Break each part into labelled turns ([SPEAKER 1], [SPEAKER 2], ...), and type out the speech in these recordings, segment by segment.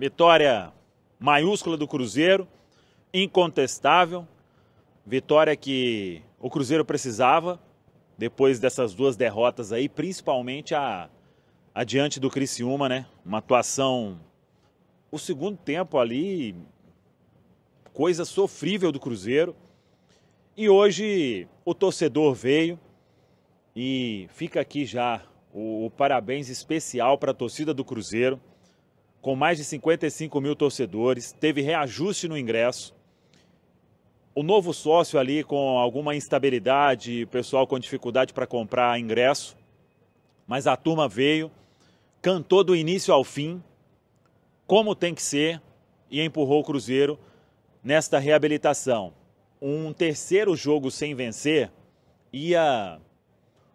[SPEAKER 1] Vitória maiúscula do Cruzeiro, incontestável, vitória que o Cruzeiro precisava depois dessas duas derrotas aí, principalmente a, a diante do Criciúma, né? Uma atuação o segundo tempo ali coisa sofrível do Cruzeiro. E hoje o torcedor veio e fica aqui já o, o parabéns especial para a torcida do Cruzeiro com mais de 55 mil torcedores, teve reajuste no ingresso. O novo sócio ali com alguma instabilidade, pessoal com dificuldade para comprar ingresso, mas a turma veio, cantou do início ao fim, como tem que ser, e empurrou o Cruzeiro nesta reabilitação. Um terceiro jogo sem vencer ia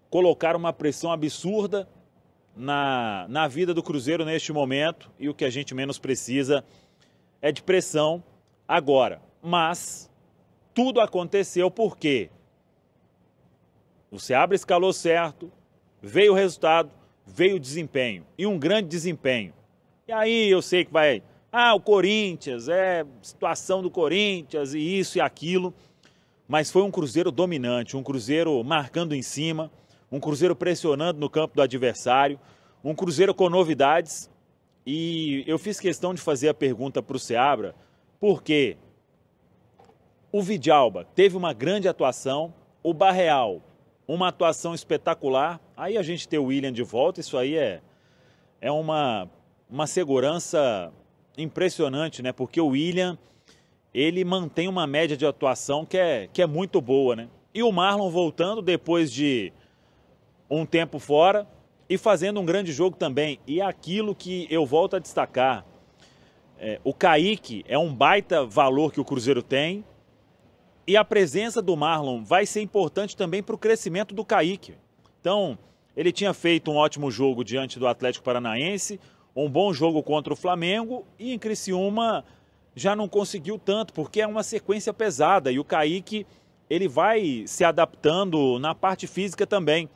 [SPEAKER 1] colocar uma pressão absurda na, na vida do Cruzeiro neste momento e o que a gente menos precisa é de pressão agora. Mas tudo aconteceu porque o Seabra escalou certo, veio o resultado, veio o desempenho e um grande desempenho. E aí eu sei que vai, ah, o Corinthians, é situação do Corinthians e isso e aquilo, mas foi um Cruzeiro dominante, um Cruzeiro marcando em cima um Cruzeiro pressionando no campo do adversário, um Cruzeiro com novidades. E eu fiz questão de fazer a pergunta para o Seabra, porque o Vidalba teve uma grande atuação, o Barreal, uma atuação espetacular. Aí a gente tem o William de volta, isso aí é, é uma, uma segurança impressionante, né? Porque o William, ele mantém uma média de atuação que é, que é muito boa, né? E o Marlon voltando depois de um tempo fora e fazendo um grande jogo também. E é aquilo que eu volto a destacar, é, o Kaique é um baita valor que o Cruzeiro tem e a presença do Marlon vai ser importante também para o crescimento do Kaique. Então, ele tinha feito um ótimo jogo diante do Atlético Paranaense, um bom jogo contra o Flamengo e em Criciúma já não conseguiu tanto, porque é uma sequência pesada e o Kaique ele vai se adaptando na parte física também.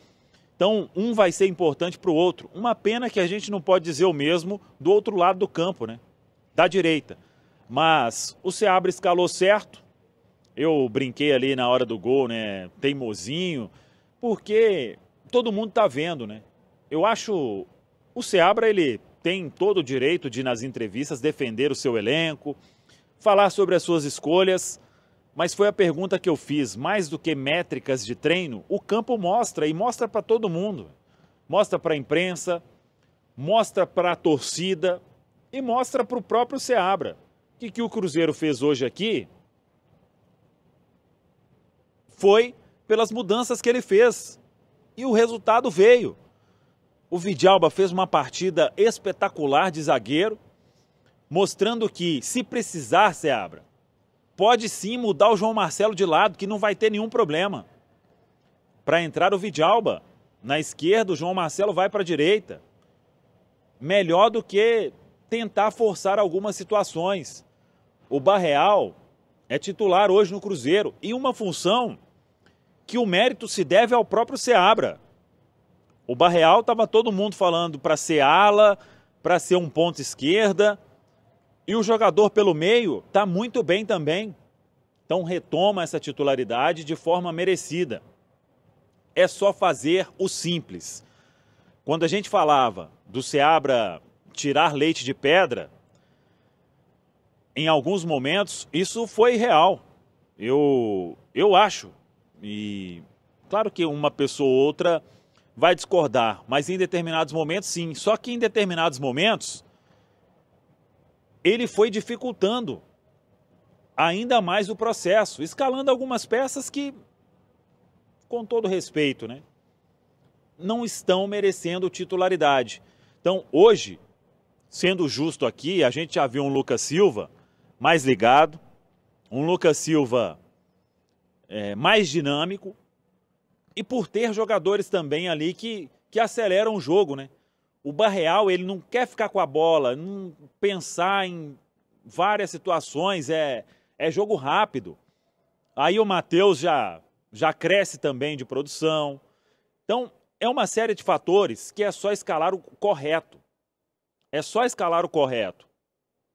[SPEAKER 1] Então, um vai ser importante para o outro. Uma pena que a gente não pode dizer o mesmo do outro lado do campo, né? Da direita. Mas o Seabra escalou certo. Eu brinquei ali na hora do gol, né? Teimosinho, porque todo mundo tá vendo, né? Eu acho o Seabra ele tem todo o direito de nas entrevistas defender o seu elenco, falar sobre as suas escolhas, mas foi a pergunta que eu fiz. Mais do que métricas de treino, o campo mostra e mostra para todo mundo. Mostra para a imprensa, mostra para a torcida e mostra para o próprio Seabra. O que, que o Cruzeiro fez hoje aqui foi pelas mudanças que ele fez. E o resultado veio. O Vidalba fez uma partida espetacular de zagueiro, mostrando que, se precisar, Seabra, pode sim mudar o João Marcelo de lado, que não vai ter nenhum problema. Para entrar o Vidalba na esquerda, o João Marcelo vai para a direita. Melhor do que tentar forçar algumas situações. O Barreal é titular hoje no Cruzeiro e uma função que o mérito se deve ao próprio Seabra. O Barreal estava todo mundo falando para ser ala, para ser um ponto esquerda, e o jogador pelo meio está muito bem também. Então retoma essa titularidade de forma merecida. É só fazer o simples. Quando a gente falava do Seabra tirar leite de pedra, em alguns momentos isso foi real. Eu, eu acho. E claro que uma pessoa ou outra vai discordar, mas em determinados momentos sim. Só que em determinados momentos ele foi dificultando ainda mais o processo, escalando algumas peças que, com todo respeito, né, não estão merecendo titularidade. Então, hoje, sendo justo aqui, a gente já viu um Lucas Silva mais ligado, um Lucas Silva é, mais dinâmico, e por ter jogadores também ali que, que aceleram o jogo, né? o Barreal ele não quer ficar com a bola, não pensar em várias situações, é, é jogo rápido. Aí o Matheus já, já cresce também de produção. Então, é uma série de fatores que é só escalar o correto. É só escalar o correto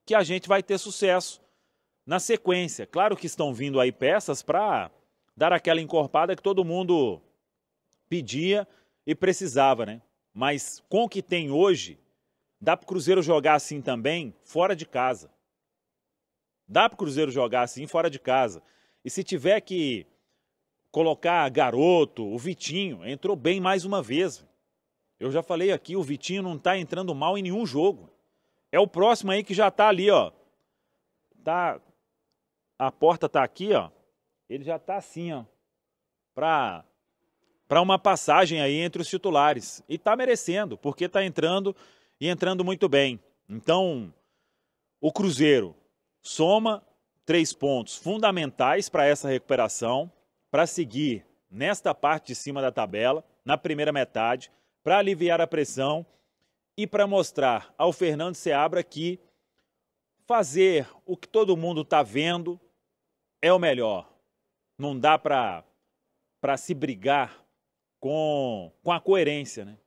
[SPEAKER 1] que a gente vai ter sucesso na sequência. Claro que estão vindo aí peças para dar aquela encorpada que todo mundo pedia e precisava, né? Mas com o que tem hoje, dá para o Cruzeiro jogar assim também, fora de casa. Dá para o Cruzeiro jogar assim, fora de casa. E se tiver que colocar garoto, o Vitinho, entrou bem mais uma vez. Eu já falei aqui, o Vitinho não está entrando mal em nenhum jogo. É o próximo aí que já está ali, ó. Tá a porta tá aqui, ó. Ele já tá assim, ó. Pra para uma passagem aí entre os titulares. E está merecendo, porque está entrando e entrando muito bem. Então, o Cruzeiro soma três pontos fundamentais para essa recuperação, para seguir nesta parte de cima da tabela, na primeira metade, para aliviar a pressão e para mostrar ao Fernando Seabra que fazer o que todo mundo está vendo é o melhor. Não dá para se brigar com, com a coerência, né?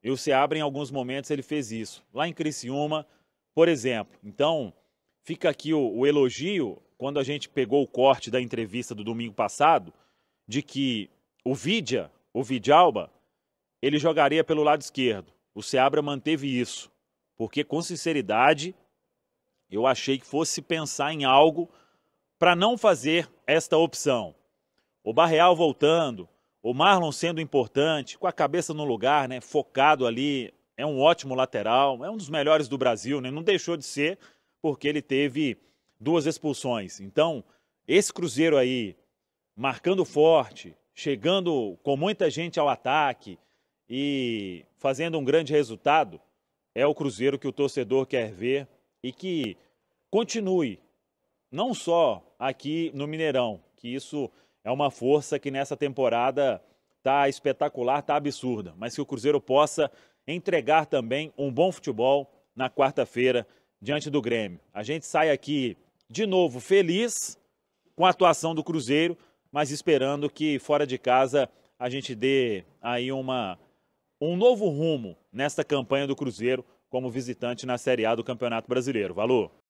[SPEAKER 1] E o Seabra, em alguns momentos, ele fez isso. Lá em Criciúma, por exemplo. Então, fica aqui o, o elogio, quando a gente pegou o corte da entrevista do domingo passado, de que o Vidia, o Vidalba, ele jogaria pelo lado esquerdo. O Seabra manteve isso, porque com sinceridade eu achei que fosse pensar em algo para não fazer esta opção. O Barreal voltando, o Marlon sendo importante, com a cabeça no lugar, né, focado ali, é um ótimo lateral, é um dos melhores do Brasil, né? Não deixou de ser porque ele teve duas expulsões. Então, esse Cruzeiro aí, marcando forte, chegando com muita gente ao ataque e fazendo um grande resultado, é o Cruzeiro que o torcedor quer ver e que continue, não só aqui no Mineirão, que isso é uma força que nessa temporada tá espetacular, tá absurda, mas que o Cruzeiro possa entregar também um bom futebol na quarta-feira diante do Grêmio. A gente sai aqui de novo feliz com a atuação do Cruzeiro, mas esperando que fora de casa a gente dê aí uma um novo rumo nesta campanha do Cruzeiro como visitante na Série A do Campeonato Brasileiro. Valor!